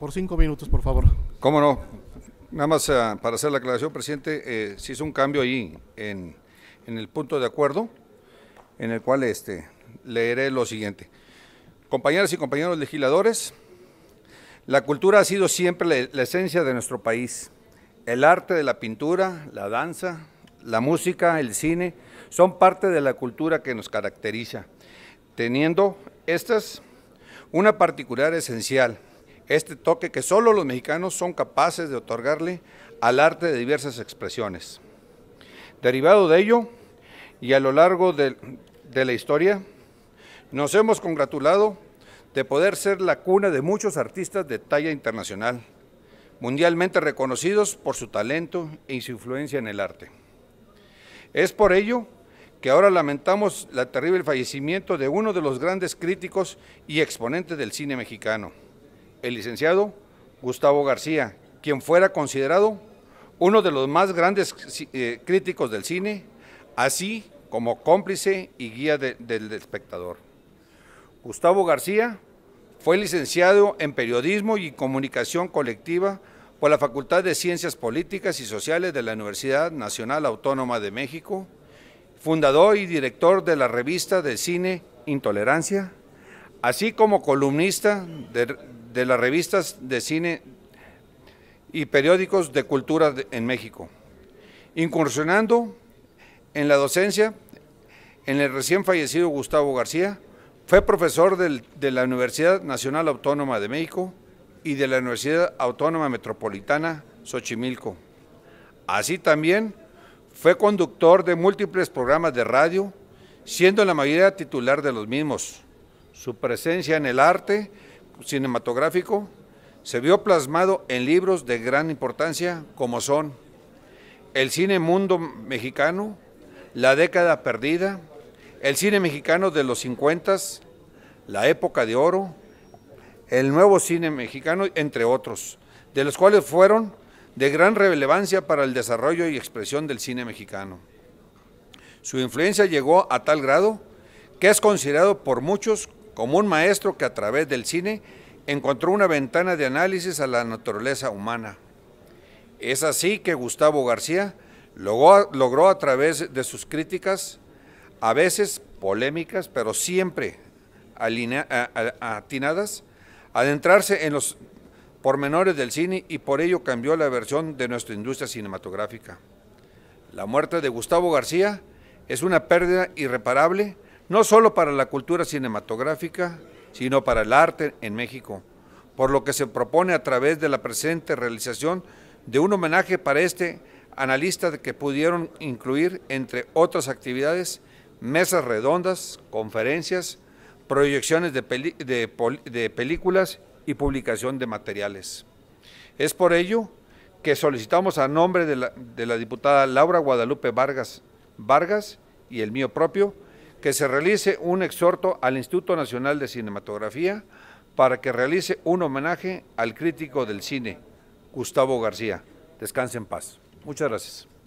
por cinco minutos, por favor. ¿Cómo no? Nada más ah, para hacer la aclaración, presidente, eh, se hizo un cambio ahí en, en, el punto de acuerdo, en el cual este, leeré lo siguiente. Compañeras y compañeros legisladores, la cultura ha sido siempre la, la esencia de nuestro país. El arte de la pintura, la danza, la música, el cine, son parte de la cultura que nos caracteriza, teniendo estas una particular esencial, este toque que solo los mexicanos son capaces de otorgarle al arte de diversas expresiones. Derivado de ello, y a lo largo de, de la historia, nos hemos congratulado de poder ser la cuna de muchos artistas de talla internacional, mundialmente reconocidos por su talento y su influencia en el arte. Es por ello que ahora lamentamos la terrible fallecimiento de uno de los grandes críticos y exponentes del cine mexicano, el licenciado Gustavo García, quien fuera considerado uno de los más grandes eh, críticos del cine, así como cómplice y guía del espectador. Gustavo García fue licenciado en Periodismo y Comunicación Colectiva por la Facultad de Ciencias Políticas y Sociales de la Universidad Nacional Autónoma de México, fundador y director de la revista de cine Intolerancia, así como columnista de, de las revistas de cine y periódicos de cultura en México, incursionando en la docencia en el recién fallecido Gustavo García, fue profesor de la Universidad Nacional Autónoma de México y de la Universidad Autónoma Metropolitana Xochimilco. Así también fue conductor de múltiples programas de radio, siendo la mayoría titular de los mismos. Su presencia en el arte cinematográfico se vio plasmado en libros de gran importancia como son El cine mundo mexicano, La década perdida, El cine mexicano de los 50, La época de oro, El nuevo cine mexicano, entre otros, de los cuales fueron de gran relevancia para el desarrollo y expresión del cine mexicano. Su influencia llegó a tal grado que es considerado por muchos como un maestro que a través del cine encontró una ventana de análisis a la naturaleza humana. Es así que Gustavo García logró, a través de sus críticas, a veces polémicas, pero siempre atinadas, adentrarse en los pormenores del cine y por ello cambió la versión de nuestra industria cinematográfica. La muerte de Gustavo García es una pérdida irreparable no solo para la cultura cinematográfica, sino para el arte en México, por lo que se propone a través de la presente realización de un homenaje para este analista que pudieron incluir, entre otras actividades, mesas redondas, conferencias, proyecciones de, películas y publicación de materiales. Es por ello que solicitamos a nombre de la, de la diputada Laura Guadalupe Vargas, Vargas y el mío propio, que se realice un exhorto al Instituto Nacional de Cinematografía para que realice un homenaje al crítico del cine, Gustavo García. Descanse en paz. Muchas gracias.